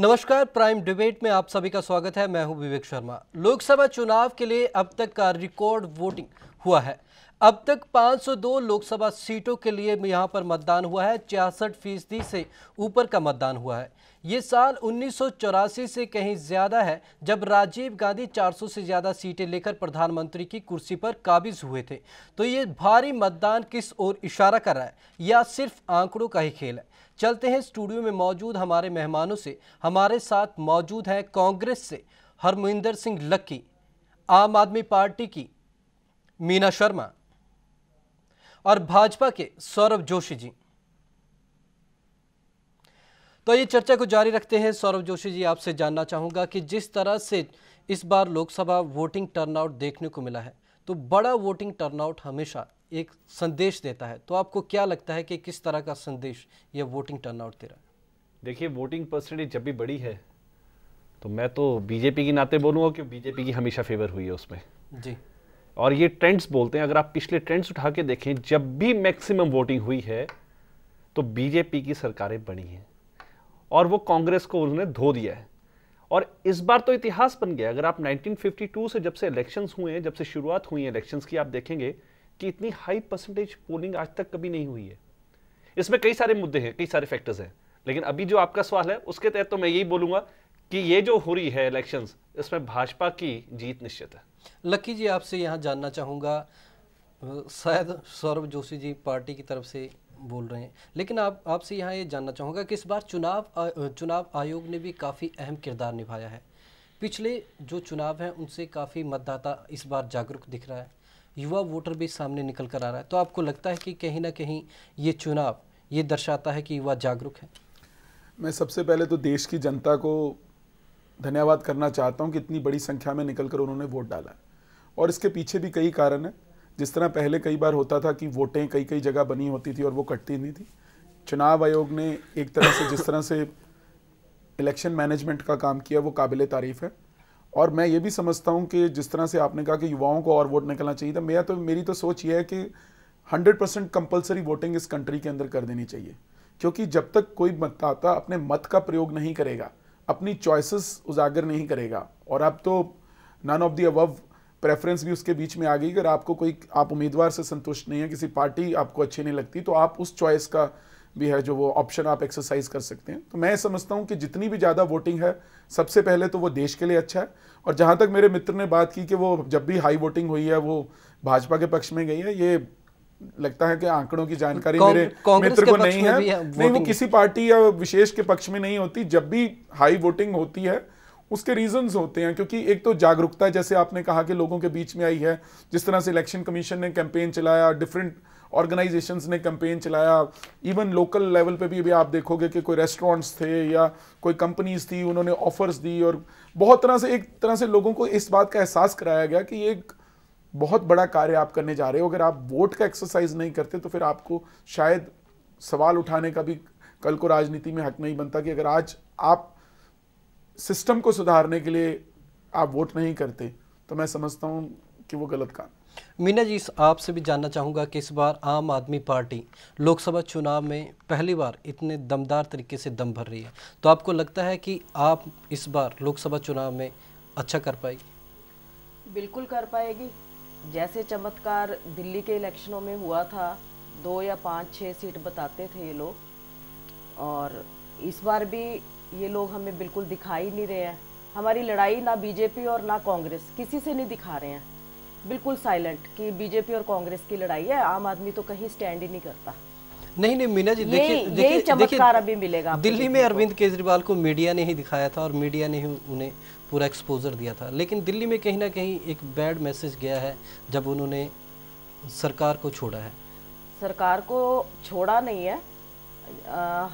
नमस्कार prime debate में आप सभी का स्वागत है मैं हूं विवेक शर्मा लोकसभा चुनाव के लिए अब तक का रिकॉर्ड वोटिंग हुआ है अब तक 502 लोकसभा सीटों के लिए यहां पर मतदान हुआ है छियासठ फीसदी से ऊपर का मतदान हुआ है ये साल उन्नीस से कहीं ज़्यादा है जब राजीव गांधी 400 से ज़्यादा सीटें लेकर प्रधानमंत्री की कुर्सी पर काबिज हुए थे तो ये भारी मतदान किस ओर इशारा कर रहा है या सिर्फ आंकड़ों का ही खेल है चलते हैं स्टूडियो में मौजूद हमारे मेहमानों से हमारे साथ मौजूद हैं कांग्रेस से हरमिंदर सिंह लक्की आम आदमी पार्टी की मीना शर्मा और भाजपा के सौरभ जोशी जी तो ये चर्चा को जारी रखते हैं सौरभ जोशी जी आपसे जानना चाहूंगा कि जिस तरह से इस बार लोकसभा वोटिंग टर्नआउट देखने को मिला है तो बड़ा वोटिंग टर्नआउट हमेशा एक संदेश देता है तो आपको क्या लगता है कि किस तरह का संदेश यह वोटिंग टर्नआउट दे रहा है देखिए वोटिंग परसेंटेज जब भी बड़ी है तो मैं तो बीजेपी के नाते बोलूंगा कि बीजेपी की हमेशा फेवर हुई है उसमें जी और ये ट्रेंड्स बोलते हैं अगर आप पिछले ट्रेंड्स उठा के देखें जब भी मैक्सिमम वोटिंग हुई है तो बीजेपी की सरकारें बनी हैं और वो कांग्रेस को उन्होंने धो दिया है और इस बार तो इतिहास बन गया अगर आप 1952 से जब से इलेक्शंस हुए हैं जब से शुरुआत हुई है इलेक्शंस की आप देखेंगे कि इतनी हाई परसेंटेज पोलिंग आज तक कभी नहीं हुई है इसमें कई सारे मुद्दे हैं कई सारे फैक्टर्स हैं लेकिन अभी जो आपका सवाल है उसके तहत तो मैं यही बोलूंगा कि ये जो हो रही है इलेक्शन इसमें भाजपा की जीत निश्चित है लक्की जी आपसे यहाँ जानना चाहूँगा शायद सौरभ जोशी जी पार्टी की तरफ से बोल रहे हैं लेकिन आप आपसे यहाँ ये जानना चाहूँगा कि इस बार चुनाव आ, चुनाव आयोग ने भी काफ़ी अहम किरदार निभाया है पिछले जो चुनाव हैं उनसे काफ़ी मतदाता इस बार जागरूक दिख रहा है युवा वोटर भी सामने निकल कर आ रहा है तो आपको लगता है कि कहीं ना कहीं ये चुनाव ये दर्शाता है कि युवा जागरूक है मैं सबसे पहले तो देश की जनता को धन्यवाद करना चाहता हूँ कि इतनी बड़ी संख्या में निकल कर उन्होंने वोट डाला और इसके पीछे भी कई कारण हैं जिस तरह पहले कई बार होता था कि वोटें कई कई जगह बनी होती थी और वो कटती नहीं थी चुनाव आयोग ने एक तरह से जिस तरह से इलेक्शन मैनेजमेंट का काम किया वो काबिल तारीफ़ है और मैं ये भी समझता हूँ कि जिस तरह से आपने कहा कि युवाओं को और वोट निकलना चाहिए था तो मेरा तो मेरी तो सोच ये है कि 100 परसेंट कंपल्सरी वोटिंग इस कंट्री के अंदर कर देनी चाहिए क्योंकि जब तक कोई मतदाता अपने मत का प्रयोग नहीं करेगा अपनी चॉइसेस उजागर नहीं करेगा और अब तो none of the above preference भी उसके बीच में आ गई अगर आपको कोई आप उम्मीदवार से संतुष्ट नहीं है किसी पार्टी आपको अच्छी नहीं लगती तो आप उस चॉइस का भी है जो वो ऑप्शन आप एक्सरसाइज कर सकते हैं तो मैं समझता हूँ कि जितनी भी ज़्यादा वोटिंग है सबसे पहले तो वो देश के लिए अच्छा है और जहाँ तक मेरे मित्र ने बात की कि वो जब भी हाई वोटिंग हुई है वो भाजपा के पक्ष में गई है ये लगता है कि आंकड़ों की जानकारी मेरे मित्र को नहीं है नहीं वो किसी पार्टी या विशेष के पक्ष में नहीं होती जब भी हाई वोटिंग होती है उसके रीजंस होते हैं क्योंकि एक तो जागरूकता जैसे आपने कहा कि लोगों के बीच में आई है जिस तरह से इलेक्शन कमीशन ने कैंपेन चलाया डिफरेंट ऑर्गेनाइजेशंस ने कैंपेन चलाया इवन लोकल लेवल पे भी अभी आप देखोगे कि कोई रेस्टोरेंट्स थे या कोई कंपनीज थी उन्होंने ऑफर्स दी और बहुत तरह से एक तरह से लोगों को इस बात का एहसास कराया गया कि ये एक बहुत बड़ा कार्य आप करने जा रहे हो अगर आप वोट का एक्सरसाइज नहीं करते तो फिर आपको शायद सवाल उठाने का भी कल को राजनीति में हक नहीं बनता कि अगर आज आप सिस्टम को सुधारने के लिए आप वोट नहीं करते तो मैं समझता हूँ कि वो गलत काम मीना जी आपसे भी जानना चाहूँगा कि इस बार आम आदमी पार्टी लोकसभा चुनाव में पहली बार इतने दमदार तरीके से दम भर रही है तो आपको लगता है कि आप इस बार लोकसभा चुनाव में अच्छा कर पाएगी बिल्कुल कर पाएगी जैसे चमत्कार दिल्ली के इलेक्शनों में हुआ था दो या पाँच छः सीट बताते थे ये लोग और इस बार भी ये लोग हमें बिल्कुल दिखाई नहीं रहे हैं हमारी लड़ाई ना बीजेपी और ना कांग्रेस किसी से नहीं दिखा रहे हैं बिल्कुल साइलेंट कि बीजेपी और कांग्रेस की लड़ाई है आम आदमी तो कहीं स्टैंड ही नहीं करता नहीं नहीं मीना जी देखिए यही चमत्कार अभी मिलेगा दिल्ली में अरविंद केजरीवाल को मीडिया ने ही दिखाया था और मीडिया ने ही उन्हें पूरा एक्सपोजर दिया था लेकिन दिल्ली में कहीं ना कहीं एक बैड मैसेज गया है जब उन्होंने सरकार को छोड़ा है सरकार को छोड़ा नहीं है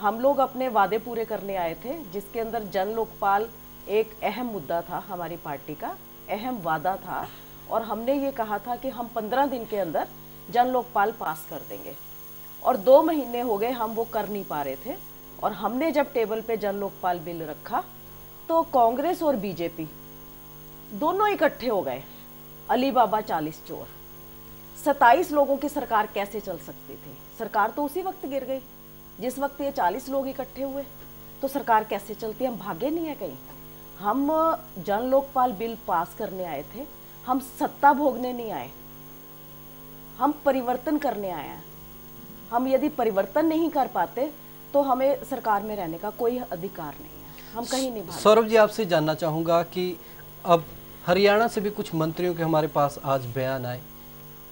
हम लोग अपने वादे पूरे करने आए थे जिसके अंदर जन लोकपाल एक अहम मुद्दा था हमारी पार्टी का अहम वादा था और हमने ये कहा था कि हम पंद्रह दिन के अंदर जन लोकपाल पास कर देंगे और दो महीने हो गए हम वो कर नहीं पा रहे थे और हमने जब टेबल पे जन लोकपाल बिल रखा तो कांग्रेस और बीजेपी दोनों इकट्ठे हो गए अली बाबा चालीस चोर सत्ताईस लोगों की सरकार कैसे चल सकती थी सरकार तो उसी वक्त गिर गई जिस वक्त ये चालीस लोग इकट्ठे हुए तो सरकार कैसे चलती है हम भागे नहीं है कहीं हम जन लोकपाल बिल पास करने आए थे हम सत्ता भोगने नहीं आए हम परिवर्तन करने आए हैं हम यदि परिवर्तन नहीं कर पाते तो हमें सरकार में रहने का कोई अधिकार नहीं है हम कहीं नहीं सौरभ जी आपसे जानना चाहूंगा कि अब हरियाणा से भी कुछ मंत्रियों के हमारे पास आज बयान आए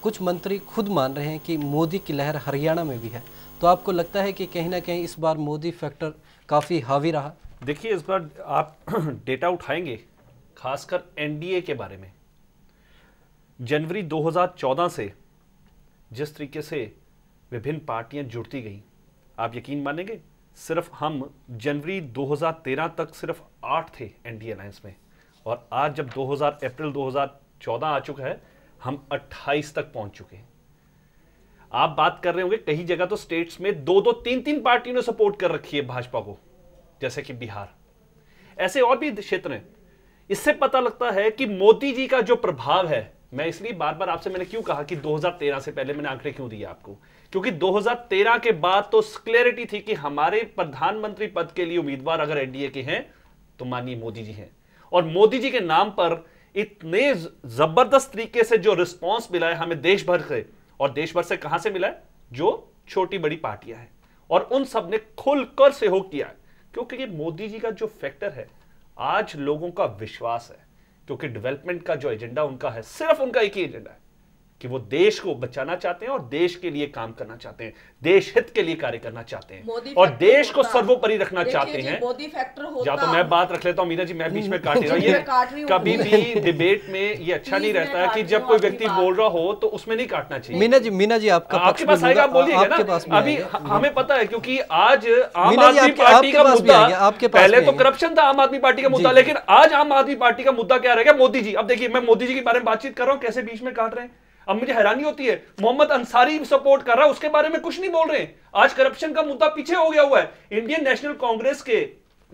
कुछ मंत्री खुद मान रहे हैं कि मोदी की लहर हरियाणा में भी है तो आपको लगता है कि कहीं ना कहीं इस बार मोदी फैक्टर काफ़ी हावी रहा देखिए इस बार आप डेटा उठाएंगे खासकर एनडीए के बारे में जनवरी 2014 से जिस तरीके से विभिन्न पार्टियां जुड़ती गईं आप यकीन मानेंगे सिर्फ हम जनवरी 2013 तक सिर्फ आठ थे एनडीए डी में और आज जब 2000 अप्रैल 2014 आ चुका है हम 28 तक पहुंच चुके हैं आप बात कर रहे होंगे कई जगह तो स्टेट्स में दो दो तीन तीन पार्टियों ने सपोर्ट कर रखी है भाजपा को जैसे कि बिहार ऐसे और भी क्षेत्र हैं इससे पता लगता है कि मोदी जी का जो प्रभाव है मैं इसलिए बार बार आपसे मैंने क्यों कहा कि 2013 से पहले मैंने आंकड़े क्यों दिए आपको क्योंकि 2013 के बाद तो क्लियरिटी थी कि हमारे प्रधानमंत्री पद के लिए उम्मीदवार अगर एनडीए के हैं तो माननीय मोदी जी हैं और मोदी जी के नाम पर इतने जबरदस्त तरीके से जो रिस्पॉन्स मिला है हमें देश भर से और देश भर से कहां से मिला है जो छोटी बड़ी पार्टियां हैं और उन सब ने खुलकर सहयोग किया है क्योंकि ये मोदी जी का जो फैक्टर है आज लोगों का विश्वास है क्योंकि डेवलपमेंट का जो एजेंडा उनका है सिर्फ उनका एक ही एजेंडा है कि वो देश को बचाना चाहते हैं और देश के लिए काम करना चाहते हैं देश हित के लिए कार्य करना चाहते हैं और देश को सर्वोपरि रखना चाहते हैं मोदी फैक्टर या तो मैं बात रख लेता हूँ मीना जी मैं बीच में काट रहा हूं कभी भी डिबेट में ये अच्छा नहीं रहता कि जब कोई व्यक्ति बोल रहा हो तो उसमें नहीं काटना चाहिए मीना जी मीना जी आपका आपके पास आएगा बोलिए ना अभी हाँ, हमें पता है क्योंकि आज आम आदमी पार्टी का मुद्दा पहले तो करप्शन था आम आदमी पार्टी का मुद्दा लेकिन आज आम आदमी पार्टी का मुद्दा क्या रहेगा मोदी जी अब देखिए मैं मोदी जी के बारे में बातचीत कर रहा हूँ कैसे बीच में काट रहे हैं अब मुझे हैरानी होती है मोहम्मद अंसारी सपोर्ट कर रहा है उसके बारे में कुछ नहीं बोल रहे आज करप्शन का मुद्दा पीछे हो गया हुआ है इंडियन नेशनल कांग्रेस के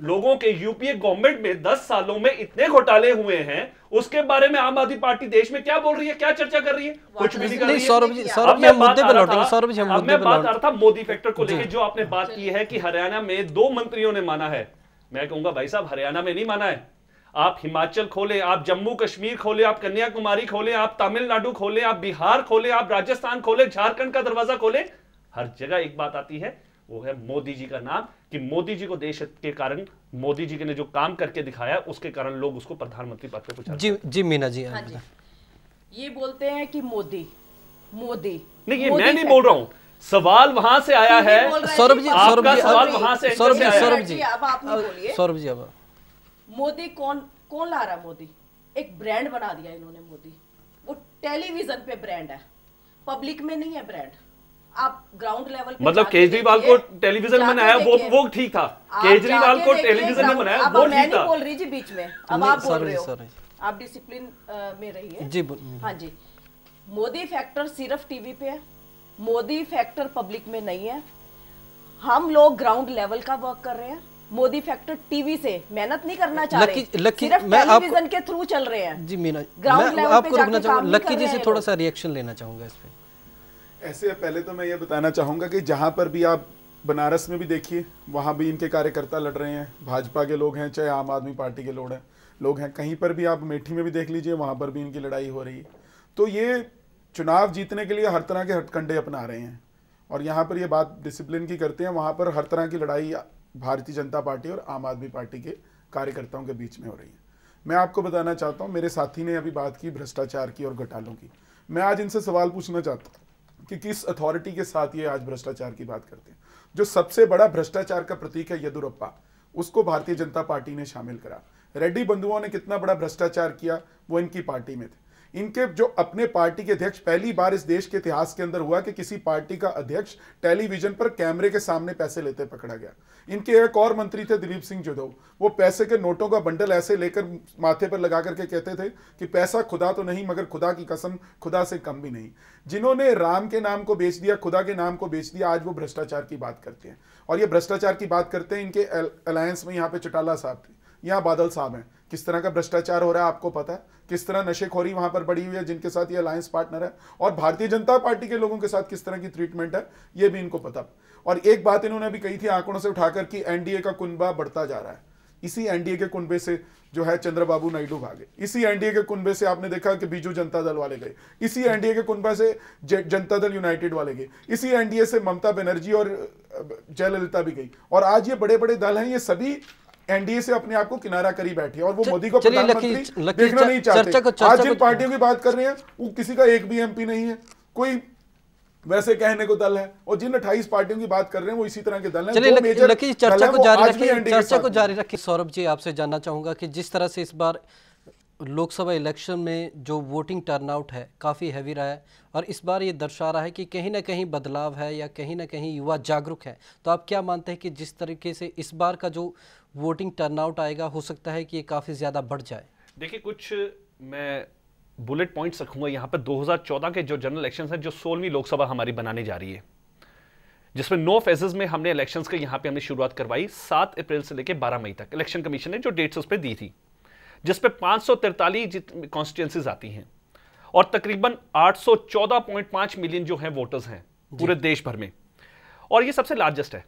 लोगों के यूपीए गवर्नमेंट में 10 सालों में इतने घोटाले हुए हैं उसके बारे में आम आदमी पार्टी देश में क्या बोल रही है क्या चर्चा कर रही है कुछ भी नहीं कर रही सौरभ जी सौरभ मुद्दे पे लौटेंगे सौरभ जी हम मुद्दे पे बात आ रहा था मोदी फैक्टर को लेकर जो आपने बात की है कि हरियाणा में दो मंत्रियों ने माना है मैं कहूंगा भाई साहब हरियाणा में नहीं माना है आप हिमाचल खोले आप जम्मू कश्मीर खोले आप कन्याकुमारी खोले आप तमिलनाडु खोले आप बिहार खोले आप राजस्थान खोले झारखंड का दरवाजा खोले हर जगह एक बात आती है वो है मोदी जी का नाम कि मोदी जी को देश के कारण मोदी जी ने जो काम करके दिखाया उसके कारण लोग उसको प्रधानमंत्री पद पर पूछा जी जी मीना जी, हाँ, हाँ जी ये बोलते हैं कि मोदी मोदी नहीं ये मोदी मैं नहीं बोल रहा हूं सवाल वहां से आया है सौरभ जी सौरभ जी सवाल वहां से सौरभ जी सौरभ जी अब सौरभ जी अब मोदी कौन कौन ला रहा है मोदी एक ब्रांड बना दिया इन्होंने मोदी वो टेलीविजन पे ब्रांड है पब्लिक में नहीं है ब्रांड आप ग्राउंड लेवल पे मतलब केजरीवाल को टेलीविजन में बनाया वो वो ठीक था केजरीवाल को टेलीविजन में बनाया वो ठीक था बोल रही जी बीच में अब आप बोल रहे हो आप डिसिप्लिन में रहिए जी हाँ जी मोदी फैक्टर सिर्फ टीवी पे है मोदी फैक्टर पब्लिक में नहीं है हम लोग ग्राउंड लेवल का वर्क कर रहे हैं मोदी फैक्टर टीवी से मेहनत नहीं करना चाह के थ्रू चल रहे हैं जी मीना मैं आपको रुकना चाहूंगा लक्की जी से थोड़ा सा रिएक्शन लेना चाहूंगा इस पर ऐसे पहले तो मैं ये बताना चाहूंगा कि जहां पर भी आप बनारस में भी देखिए वहां भी इनके कार्यकर्ता लड़ रहे हैं भाजपा के लोग हैं चाहे आम आदमी पार्टी के लोग हैं लोग हैं कहीं पर भी आप मेठी में भी देख लीजिए वहां पर भी इनकी लड़ाई हो रही है तो ये चुनाव जीतने के लिए हर तरह के हटकंडे अपना रहे हैं और यहाँ पर ये बात डिसिप्लिन की करते हैं वहाँ पर हर तरह की लड़ाई भारतीय जनता पार्टी और आम आदमी पार्टी के कार्यकर्ताओं के बीच में हो रही है मैं आपको बताना चाहता हूँ मेरे साथी ने अभी बात की भ्रष्टाचार की और घोटालों की मैं आज इनसे सवाल पूछना चाहता हूँ कि किस अथॉरिटी के साथ ये आज भ्रष्टाचार की बात करते हैं जो सबसे बड़ा भ्रष्टाचार का प्रतीक है येदुरप्पा उसको भारतीय जनता पार्टी ने शामिल करा रेड्डी बंधुओं ने कितना बड़ा भ्रष्टाचार किया वो इनकी पार्टी में थे इनके जो अपने पार्टी के अध्यक्ष पहली बार इस देश के इतिहास के अंदर हुआ कि किसी पार्टी का अध्यक्ष टेलीविजन पर कैमरे के सामने पैसे लेते पकड़ा गया इनके एक और मंत्री थे दिलीप सिंह जोधव वो पैसे के नोटों का बंडल ऐसे लेकर माथे पर लगा करके कहते थे कि पैसा खुदा तो नहीं मगर खुदा की कसम खुदा से कम भी नहीं जिन्होंने राम के नाम को बेच दिया खुदा के नाम को बेच दिया आज वो भ्रष्टाचार की बात करते हैं और ये भ्रष्टाचार की बात करते हैं इनके अलायंस में यहाँ पे चौटाला साहब थे यहाँ बादल साहब हैं किस तरह का भ्रष्टाचार हो रहा है आपको पता है किस तरह नशेखोरी वहां पर बढ़ी हुई है जिनके साथ ये अलायंस पार्टनर है और भारतीय जनता पार्टी के लोगों के साथ किस तरह की ट्रीटमेंट है ये भी इनको पता और एक बात इन्होंने अभी कही थी आंकड़ों से उठाकर कि एनडीए का कुनबा बढ़ता जा रहा है इसी एनडीए के कुनबे से जो है चंद्रबाबू नायडू भागे इसी एनडीए के कुनबे से आपने देखा कि बीजू जनता दल वाले गए इसी एनडीए के कुनबे से जनता दल यूनाइटेड वाले गए इसी एनडीए से ममता बनर्जी और जयललिता भी गई और आज ये बड़े बड़े दल हैं ये सभी एनडीए से अपने आप को किनारा करी बैठी है और वो मोदी को प्रधानमंत्री देखना नहीं चाहते आज जिन पार्टियों की बात कर रहे हैं वो किसी का एक भी एमपी नहीं है कोई वैसे कहने को दल है और जिन अट्ठाईस पार्टियों की बात कर रहे हैं वो इसी तरह के दल हैं चलिए लकी चर्चा को जारी रखिए चर्चा को जारी रखिए सौरभ जी आपसे जानना चाहूंगा कि जिस तरह से इस बार लोकसभा इलेक्शन में जो वोटिंग टर्नआउट है काफ़ी हैवी रहा है और इस बार ये दर्शा रहा है कि कहीं ना कहीं बदलाव है या कहीं ना कहीं युवा जागरूक है तो आप क्या मानते हैं कि जिस तरीके से इस बार का जो वोटिंग टर्नआउट आएगा हो सकता है कि ये काफ़ी ज़्यादा बढ़ जाए देखिए कुछ मैं बुलेट पॉइंट्स रखूंगा यहाँ पर 2014 के जो जनरल इलेक्शन हैं जो सोलहवीं लोकसभा हमारी बनाने जा रही है जिसमें नो फेजेस में हमने इलेक्शन के यहाँ पे हमने शुरुआत करवाई सात अप्रैल से लेकर बारह मई तक इलेक्शन कमीशन ने जो डेट्स उस पर दी थी जिसपे पाँच सौ तिरतालीस कॉन्स्टिट्यूंसीज आती हैं और तकरीबन 814.5 मिलियन जो हैं वोटर्स हैं पूरे देश भर में और ये सबसे लार्जेस्ट है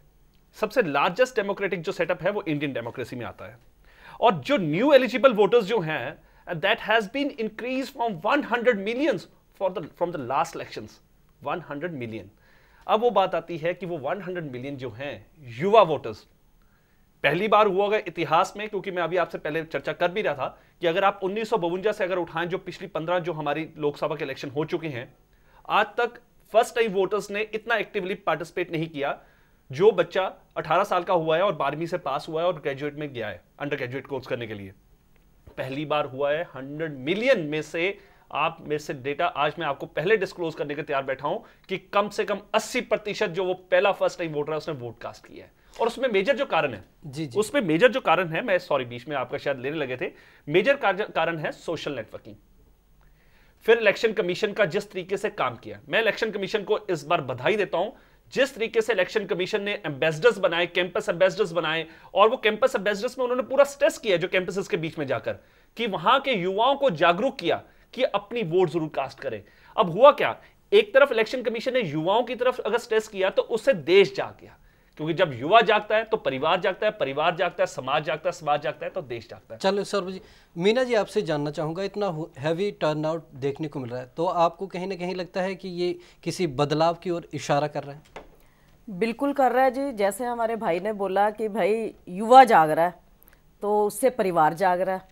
सबसे लार्जेस्ट डेमोक्रेटिक जो सेटअप है वो इंडियन डेमोक्रेसी में आता है और जो न्यू एलिजिबल वोटर्स जो हैं that has been increase from 100 million for the from the last election 100 million अब वो बात आती है कि वो 100 मिलियन जो हैं युवा वोटर्स पहली बार हुआ होगा इतिहास में क्योंकि मैं अभी आपसे पहले चर्चा कर भी रहा था कि अगर आप उन्नीस से अगर उठाएं जो पिछली पंद्रह जो हमारी लोकसभा के इलेक्शन हो चुके हैं आज तक फर्स्ट टाइम वोटर्स ने इतना एक्टिवली पार्टिसिपेट नहीं किया जो बच्चा 18 साल का हुआ है और बारहवीं से पास हुआ है और ग्रेजुएट में गया है अंडर ग्रेजुएट कोर्स करने के लिए पहली बार हुआ है हंड्रेड मिलियन में से आप मेरे से डेटा आज मैं आपको पहले डिस्क्लोज करने के तैयार बैठा हूं कि कम से कम 80 प्रतिशत जो वो पहला फर्स्ट टाइम वोटर है उसने वोट कास्ट किया है और उसमें मेजर जो कारण है जी जी उसमें मेजर जो कारण है मैं सॉरी बीच में आपका शायद लेने लगे थे मेजर कारण है सोशल नेटवर्किंग फिर इलेक्शन कमीशन का जिस तरीके से काम किया मैं इलेक्शन कमीशन को इस बार बधाई देता हूं जिस तरीके से इलेक्शन कमीशन ने एम्बेसडर्स बनाए कैंपस एम्बेसडर्स बनाए और वो कैंपस एम्बेसडर्स में उन्होंने पूरा स्ट्रेस किया जो कैंपस के बीच में जाकर कि वहां के युवाओं को जागरूक किया कि अपनी वोट जरूर कास्ट करें अब हुआ क्या एक तरफ इलेक्शन कमीशन ने युवाओं की तरफ अगर स्ट्रेस किया तो उससे देश जाग गया क्योंकि जब युवा जागता है तो परिवार जागता है परिवार जागता है समाज जागता है समाज जागता है तो देश जागता है चलो सर जी मीना जी आपसे जानना चाहूंगा इतना हैवी टर्नआउट देखने को मिल रहा है तो आपको कहीं ना कहीं लगता है कि ये किसी बदलाव की ओर इशारा कर रहा है बिल्कुल कर रहा है जी जैसे हमारे भाई ने बोला कि भाई युवा जाग रहा है तो उससे परिवार जाग रहा है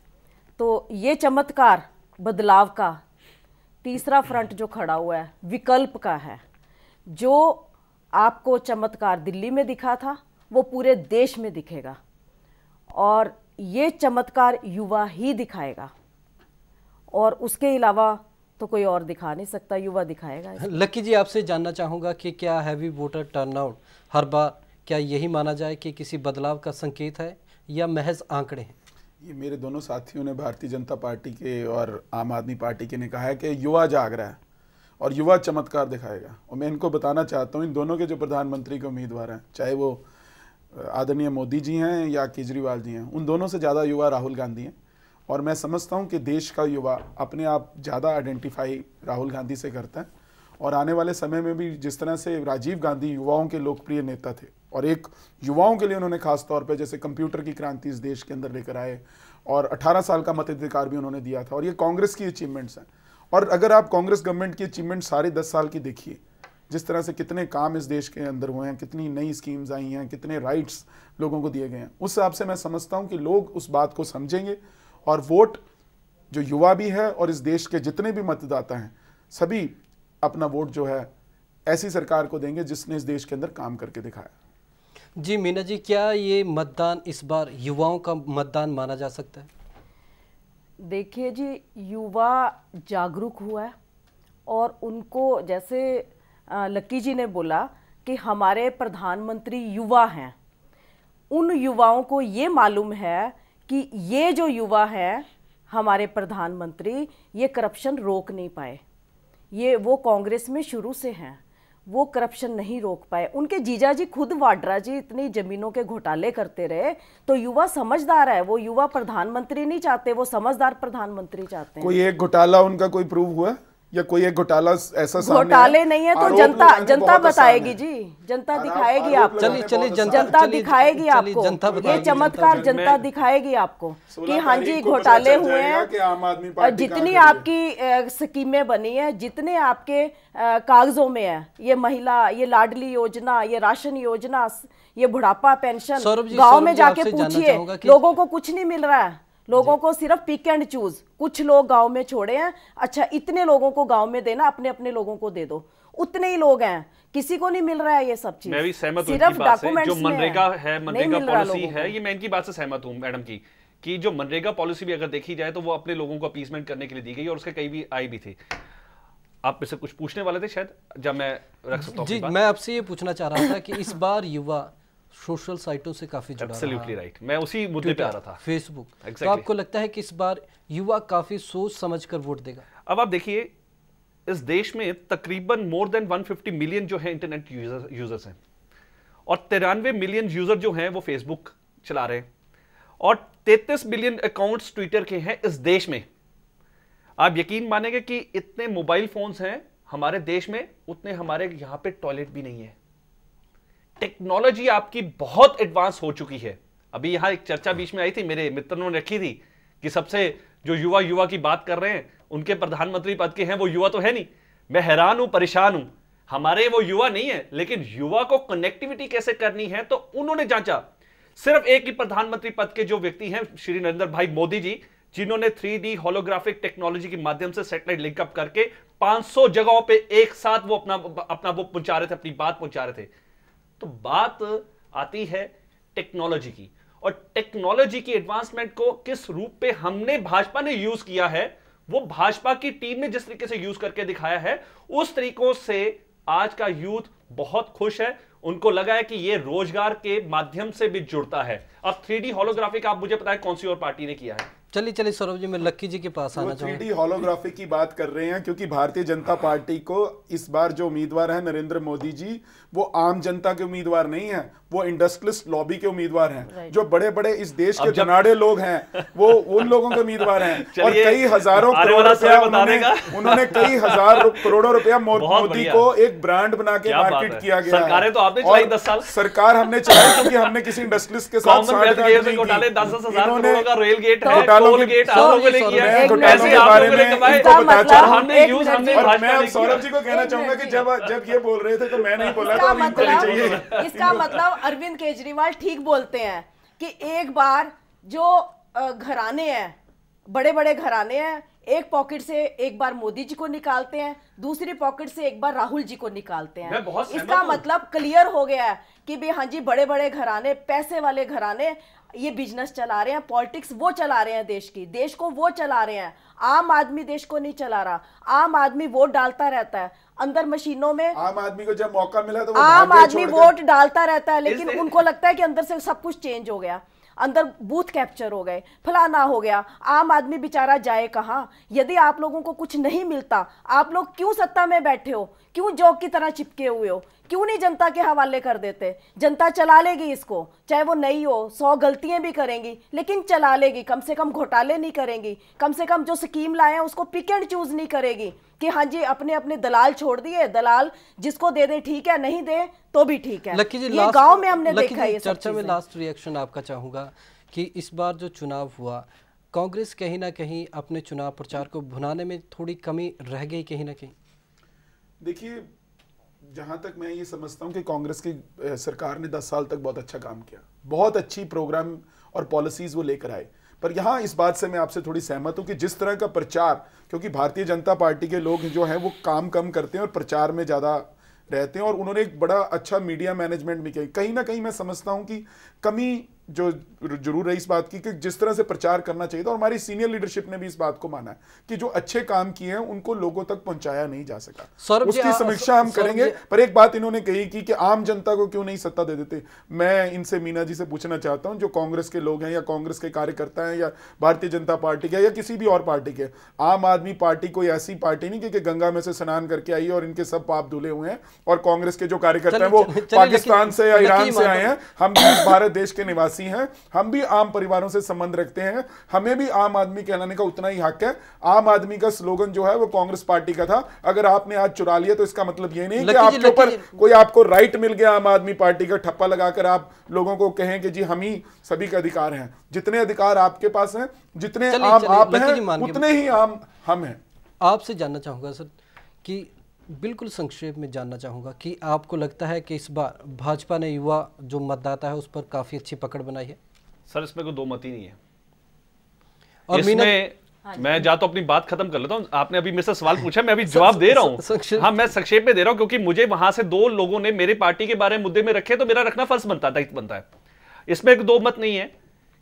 तो ये चमत्कार बदलाव का तीसरा फ्रंट जो खड़ा हुआ है विकल्प का है जो आपको चमत्कार दिल्ली में दिखा था वो पूरे देश में दिखेगा और ये चमत्कार युवा ही दिखाएगा और उसके अलावा तो कोई और दिखा नहीं सकता युवा दिखाएगा लकी जी आपसे जानना चाहूँगा कि क्या हैवी वोटर टर्नआउट हर बार क्या यही माना जाए कि किसी बदलाव का संकेत है या महज आंकड़े हैं ये मेरे दोनों साथियों ने भारतीय जनता पार्टी के और आम आदमी पार्टी के ने कहा है कि युवा जाग रहा है और युवा चमत्कार दिखाएगा और मैं इनको बताना चाहता हूँ इन दोनों के जो प्रधानमंत्री के उम्मीदवार हैं चाहे वो आदरणीय मोदी जी हैं या केजरीवाल जी हैं उन दोनों से ज़्यादा युवा राहुल गांधी हैं और मैं समझता हूँ कि देश का युवा अपने आप ज़्यादा आइडेंटिफाई राहुल गांधी से करता है और आने वाले समय में भी जिस तरह से राजीव गांधी युवाओं के लोकप्रिय नेता थे और एक युवाओं के लिए उन्होंने खास तौर पे जैसे कंप्यूटर की क्रांति इस देश के अंदर लेकर आए और 18 साल का मताधिकार भी उन्होंने दिया था और ये कांग्रेस की अचीवमेंट्स हैं और अगर आप कांग्रेस गवर्नमेंट की अचीवमेंट सारे दस साल की देखिए जिस तरह से कितने काम इस देश के अंदर हुए हैं कितनी नई स्कीम्स आई हैं कितने राइट्स लोगों को दिए गए हैं उस हिसाब से मैं समझता हूं कि लोग उस बात को समझेंगे और वोट जो युवा भी है और इस देश के जितने भी मतदाता हैं सभी अपना वोट जो है ऐसी सरकार को देंगे जिसने इस देश के अंदर काम करके दिखाया जी मीना जी क्या ये मतदान इस बार युवाओं का मतदान माना जा सकता है देखिए जी युवा जागरूक हुआ है और उनको जैसे लक्की जी ने बोला कि हमारे प्रधानमंत्री युवा हैं उन युवाओं को ये मालूम है कि ये जो युवा हैं हमारे प्रधानमंत्री ये करप्शन रोक नहीं पाए ये वो कांग्रेस में शुरू से हैं वो करप्शन नहीं रोक पाए उनके जीजा जी खुद वाड्रा जी इतनी जमीनों के घोटाले करते रहे तो युवा समझदार है वो युवा प्रधानमंत्री नहीं चाहते वो समझदार प्रधानमंत्री चाहते हैं कोई एक घोटाला उनका कोई प्रूव हुआ है या कोई एक घोटाला ऐसा घोटाले नहीं है तो जनता जनता बताएगी जी जनता दिखाएगी आप चलिए चलिए जनता दिखाएगी आपको ये चमत्कार जनता दिखाएगी आपको कि हाँ जी घोटाले हुए हैं जितनी आपकी स्कीमें बनी है जितने आपके कागजों में है ये महिला ये लाडली योजना ये राशन योजना ये बुढ़ापा पेंशन गाँव में जाके पूछिए लोगों को कुछ नहीं मिल रहा है लोगों को सिर्फ पिक एंड चूज कुछ लोग गांव में छोड़े हैं अच्छा इतने लोगों को गांव में देना अपने अपने लोगों को दे दो उतने ही लोग हैं किसी को नहीं मिल रहा है ये सब चीज मैं भी सहमत सिर्फ जो मनरेगा है मनरेगा पॉलिसी है ये मैं इनकी बात से सहमत हूँ मैडम की कि जो मनरेगा पॉलिसी भी अगर देखी जाए तो वो अपने लोगों को अपीसमेंट करने के लिए दी गई और उसके कई भी आई भी थी आप इससे कुछ पूछने वाले थे शायद जब मैं रख सकता हूँ जी मैं आपसे ये पूछना चाह रहा था कि इस बार युवा सोशल साइटों से काफी जुड़ा Absolutely रहा right. मैं उसी मुद्दे पे आ रहा था फेसबुक तो exactly. तो आपको लगता है कि इस बार युवा काफी सोच समझ कर वोट देगा अब आप देखिए इस देश में तकरीबन मोर देन 150 मिलियन जो है इंटरनेट यूजर यूजर्स हैं और तिरानवे मिलियन यूजर जो हैं वो फेसबुक चला रहे हैं और 33 मिलियन अकाउंट्स ट्विटर के हैं इस देश में आप यकीन मानेंगे कि इतने मोबाइल फोन्स हैं हमारे देश में उतने हमारे यहाँ पे टॉयलेट भी नहीं है टेक्नोलॉजी आपकी बहुत एडवांस हो चुकी है अभी यहां एक चर्चा बीच में आई थी मेरे मित्रों ने रखी थी कि सबसे जो युवा युवा की बात कर रहे हैं उनके प्रधानमंत्री पद के हैं वो युवा तो है नहीं मैं हैरान हूं परेशान हूं हमारे वो युवा नहीं है लेकिन युवा को कनेक्टिविटी कैसे करनी है तो उन्होंने जांचा सिर्फ एक ही प्रधानमंत्री पद के जो व्यक्ति हैं श्री नरेंद्र भाई मोदी जी जिन्होंने थ्री डी होलोग्राफिक टेक्नोलॉजी के माध्यम से सेटेलाइट लिंकअप करके 500 जगहों पे एक साथ वो अपना अपना वो पहुंचा रहे थे अपनी बात पहुंचा रहे थे तो बात आती है टेक्नोलॉजी की और टेक्नोलॉजी की एडवांसमेंट को किस रूप पे हमने भाजपा ने यूज किया है वो भाजपा की टीम ने जिस तरीके से यूज करके दिखाया है उस तरीकों से आज का यूथ बहुत खुश है उनको लगा है कि ये रोजगार के माध्यम से भी जुड़ता है अब थ्री डी होलोग्राफिक आप मुझे पता है कौन सी और पार्टी ने किया है चलिए चलिए सौरभ जी मैं लक्की जी के पास आना थ्री होलोग्राफी की बात कर रहे हैं क्योंकि भारतीय जनता पार्टी को इस बार जो उम्मीदवार है नरेंद्र मोदी जी वो आम जनता के उम्मीदवार नहीं है वो इंडस्ट्रियलिस्ट लॉबी के उम्मीदवार हैं जो बड़े बड़े इस देश के जनाड़े लोग हैं वो उन लोगों के उम्मीदवार हैं और कई हजारों करोड़ रुपया उन्होंने उन्होंने कई हजार करोड़ों रुपया मोदी को एक ब्रांड बना के मार्केट किया गया सरकारें तो आपने चलाई दस साल सरकार हमने चलाई क्योंकि हमने किसी इंडस्ट्रियलिस्ट के साथ सौरभ जी को कहना चाहूंगा कि जब जब ये बोल रहे थे तो मैं नहीं बोला था मतलब- चाहिए इसका मतलब अरविंद केजरीवाल ठीक बोलते हैं कि एक बार जो घराने हैं बड़े बड़े घराने हैं एक पॉकेट से एक बार मोदी जी को निकालते हैं दूसरी पॉकेट से एक बार राहुल जी को निकालते हैं इसका मतलब क्लियर हो गया है कि भाई हाँ जी बड़े बड़े घराने पैसे वाले घराने ये बिजनेस चला रहे हैं पॉलिटिक्स वो चला रहे हैं देश की देश को वो चला रहे हैं आम आदमी देश को नहीं चला रहा आम आदमी वोट डालता रहता है अंदर मशीनों में आम आदमी को जब मौका मिला तो आम आदमी वोट डालता रहता है लेकिन उनको लगता है कि अंदर से सब कुछ चेंज हो गया अंदर बूथ कैप्चर हो गए फलाना हो गया आम आदमी बेचारा जाए कहाँ यदि आप लोगों को कुछ नहीं मिलता आप लोग क्यों सत्ता में बैठे हो क्यों जॉक की तरह चिपके हुए हो क्यों नहीं जनता के हवाले कर देते जनता चला लेगी इसको चाहे वो नहीं हो सौ गलतियां भी करेंगी लेकिन चला लेगी कम से कम घोटाले नहीं करेंगी कम से कम जो स्कीम लाए हैं उसको पिक एंड चूज नहीं करेगी कि हाँ जी अपने अपने दलाल छोड़ दिए दलाल जिसको दे दे ठीक है नहीं दे तो भी ठीक है लकी जी ये गांव में हमने देखा है चर्चा में लास्ट रिएक्शन आपका चाहूंगा कि इस बार जो चुनाव हुआ कांग्रेस कहीं ना कहीं अपने चुनाव प्रचार को भुनाने में थोड़ी कमी रह गई कहीं ना कहीं देखिए जहां तक मैं ये समझता हूँ कि कांग्रेस की सरकार ने दस साल तक बहुत अच्छा काम किया बहुत अच्छी प्रोग्राम और पॉलिसीज वो लेकर आए पर यहाँ इस बात से मैं आपसे थोड़ी सहमत हूँ कि जिस तरह का प्रचार क्योंकि भारतीय जनता पार्टी के लोग जो हैं वो काम कम करते हैं और प्रचार में ज़्यादा रहते हैं और उन्होंने एक बड़ा अच्छा मीडिया मैनेजमेंट भी किया कहीं ना कहीं मैं समझता हूँ कि कमी जो जरूर है इस बात की कि जिस तरह से प्रचार करना चाहिए था और हमारी सीनियर लीडरशिप ने भी इस बात को माना है कि जो अच्छे काम किए हैं उनको लोगों तक पहुंचाया नहीं जा सका उसकी हाँ, समीक्षा हम करेंगे पर एक बात इन्होंने कही कि, कि आम जनता को क्यों नहीं सत्ता दे देते मैं इनसे मीना जी से पूछना चाहता हूं जो कांग्रेस के लोग हैं या कांग्रेस के कार्यकर्ता हैं या भारतीय जनता पार्टी के या किसी भी और पार्टी के आम आदमी पार्टी कोई ऐसी पार्टी नहीं क्योंकि गंगा में से स्नान करके आई और इनके सब पाप धुले हुए हैं और कांग्रेस के जो कार्यकर्ता है वो पाकिस्तान से या ईरान से आए हैं हम भारत देश के निवासी प्रवासी हैं हम भी आम परिवारों से संबंध रखते हैं हमें भी आम आदमी कहलाने का उतना ही हक है आम आदमी का स्लोगन जो है वो कांग्रेस पार्टी का था अगर आपने आज चुरा लिया तो इसका मतलब ये नहीं कि आपके ऊपर कोई आपको राइट मिल गया आम आदमी पार्टी का ठप्पा लगाकर आप लोगों को कहें कि जी हम ही सभी के अधिकार हैं जितने अधिकार आपके पास हैं जितने आम आप हैं उतने ही आम हम हैं आपसे जानना चाहूंगा सर कि बिल्कुल संक्षेप में जानना चाहूँगा कि आपको लगता है कि इस बार भाजपा ने युवा जो मतदाता है उस पर काफ़ी अच्छी पकड़ बनाई है सर इसमें कोई दो मत ही नहीं है और इसमें हाँ मैं जा तो अपनी बात खत्म कर लेता हूँ आपने अभी मेरे सवाल पूछा मैं अभी जवाब दे रहा हूँ हाँ मैं संक्षेप में दे रहा हूँ क्योंकि मुझे वहां से दो लोगों ने मेरे पार्टी के बारे में मुद्दे में रखे तो मेरा रखना फर्ज बनता दायित्व बनता है इसमें दो मत नहीं है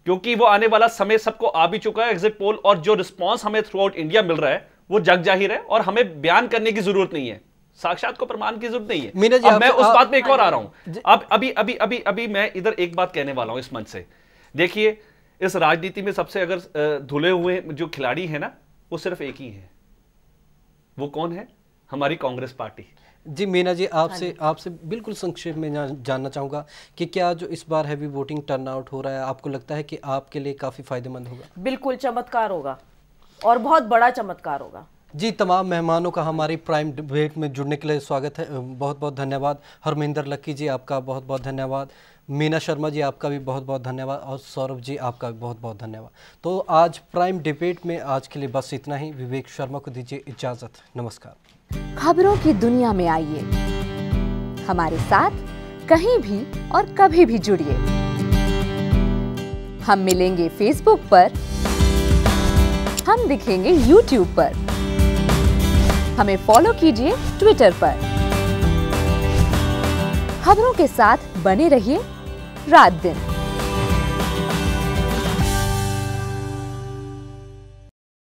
क्योंकि वो आने वाला समय सबको आ भी चुका है एग्जिट पोल और जो रिस्पॉन्स हमें थ्रू आउट इंडिया मिल रहा है वो जग जाहिर है और हमें बयान करने की जरूरत नहीं है साक्षात को प्रमाण की जरूरत नहीं है मीना जी अब मैं उस बात में एक और आ रहा हूं अब अभी अभी अभी अभी मैं इधर एक बात कहने वाला हूं इस मंच से देखिए इस राजनीति में सबसे अगर धुले हुए जो खिलाड़ी है ना वो सिर्फ एक ही है वो कौन है हमारी कांग्रेस पार्टी जी मीना जी हाँ आपसे आपसे बिल्कुल संक्षेप में जान, जानना चाहूँगा कि क्या जो इस बार हैवी वोटिंग टर्नआउट हो रहा है आपको लगता है कि आपके लिए काफ़ी फायदेमंद होगा बिल्कुल चमत्कार होगा और बहुत बड़ा चमत्कार होगा जी तमाम मेहमानों का हमारी प्राइम डिबेट में जुड़ने के लिए स्वागत है बहुत बहुत धन्यवाद हरमिंदर लक्की जी आपका बहुत बहुत धन्यवाद मीना शर्मा जी आपका भी बहुत बहुत धन्यवाद और सौरभ जी आपका भी बहुत बहुत धन्यवाद तो आज प्राइम डिबेट में आज के लिए बस इतना ही विवेक शर्मा को दीजिए इजाज़त नमस्कार खबरों की दुनिया में आइए हमारे साथ कहीं भी और कभी भी जुड़िए हम मिलेंगे फेसबुक पर हम दिखेंगे यूट्यूब पर हमें फॉलो कीजिए ट्विटर पर खबरों के साथ बने रहिए रात दिन